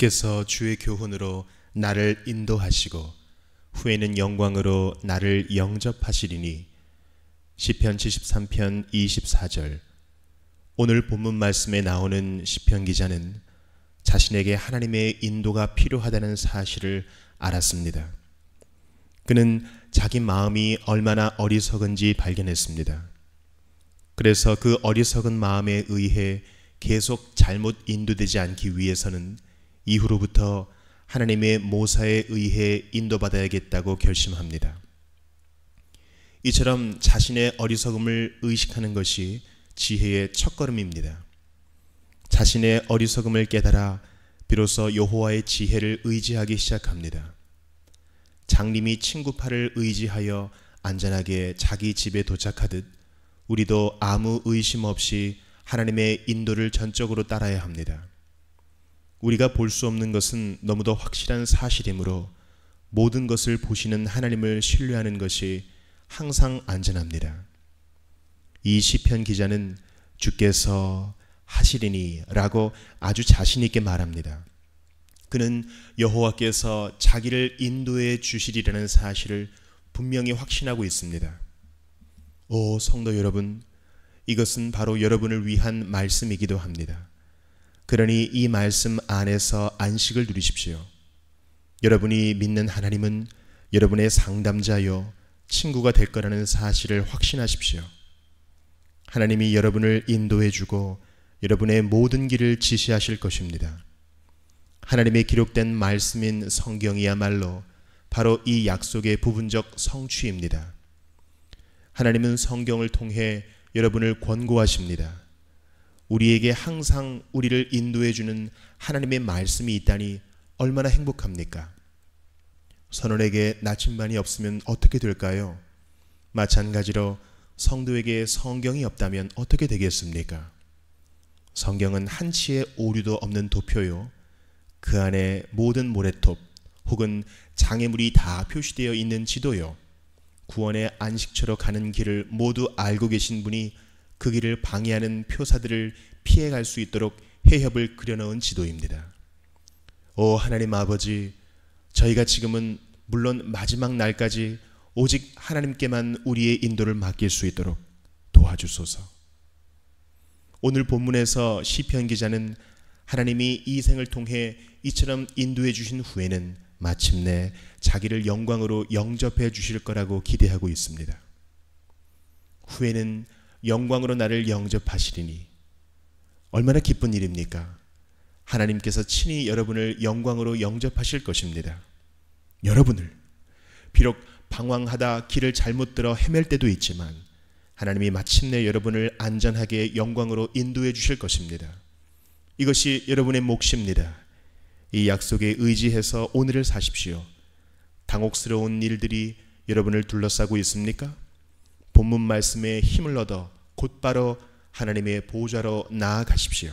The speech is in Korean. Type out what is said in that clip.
주께서 주의 교훈으로 나를 인도하시고 후에는 영광으로 나를 영접하시리니 시편 73편 24절 오늘 본문 말씀에 나오는 시편 기자는 자신에게 하나님의 인도가 필요하다는 사실을 알았습니다. 그는 자기 마음이 얼마나 어리석은지 발견했습니다. 그래서 그 어리석은 마음에 의해 계속 잘못 인도되지 않기 위해서는 이후로부터 하나님의 모사에 의해 인도받아야겠다고 결심합니다. 이처럼 자신의 어리석음을 의식하는 것이 지혜의 첫걸음입니다. 자신의 어리석음을 깨달아 비로소 여호와의 지혜를 의지하기 시작합니다. 장님이 친구팔을 의지하여 안전하게 자기 집에 도착하듯 우리도 아무 의심 없이 하나님의 인도를 전적으로 따라야 합니다. 우리가 볼 수 없는 것은 너무도 확실한 사실이므로 모든 것을 보시는 하나님을 신뢰하는 것이 항상 안전합니다. 이 시편 기자는 주께서 하시리니라고 아주 자신 있게 말합니다. 그는 여호와께서 자기를 인도해 주시리라는 사실을 분명히 확신하고 있습니다. 오 성도 여러분, 이것은 바로 여러분을 위한 말씀이기도 합니다. 그러니 이 말씀 안에서 안식을 누리십시오. 여러분이 믿는 하나님은 여러분의 상담자요, 친구가 될 거라는 사실을 확신하십시오. 하나님이 여러분을 인도해주고 여러분의 모든 길을 지시하실 것입니다. 하나님의 기록된 말씀인 성경이야말로 바로 이 약속의 부분적 성취입니다. 하나님은 성경을 통해 여러분을 권고하십니다. 우리에게 항상 우리를 인도해 주는 하나님의 말씀이 있다니 얼마나 행복합니까? 선원에게 나침반이 없으면 어떻게 될까요? 마찬가지로 성도에게 성경이 없다면 어떻게 되겠습니까? 성경은 한치의 오류도 없는 도표요. 그 안에 모든 모래톱 혹은 장애물이 다 표시되어 있는 지도요. 구원의 안식처로 가는 길을 모두 알고 계신 분이 그 길을 방해하는 표사들을 피해갈 수 있도록 해협을 그려놓은 지도입니다. 오 하나님 아버지, 저희가 지금은 물론 마지막 날까지 오직 하나님께만 우리의 인도를 맡길 수 있도록 도와주소서. 오늘 본문에서 시편 기자는 하나님이 이 생을 통해 이처럼 인도해 주신 후에는 마침내 자기를 영광으로 영접해 주실 거라고 기대하고 있습니다. 후에는 영광으로 나를 영접하시리니 얼마나 기쁜 일입니까? 하나님께서 친히 여러분을 영광으로 영접하실 것입니다. 여러분을 비록 방황하다 길을 잘못 들어 헤맬 때도 있지만 하나님이 마침내 여러분을 안전하게 영광으로 인도해 주실 것입니다. 이것이 여러분의 몫입니다. 이 약속에 의지해서 오늘을 사십시오. 당혹스러운 일들이 여러분을 둘러싸고 있습니까? 본문 말씀에 힘을 얻어 곧바로 하나님의 보호자로 나아가십시오.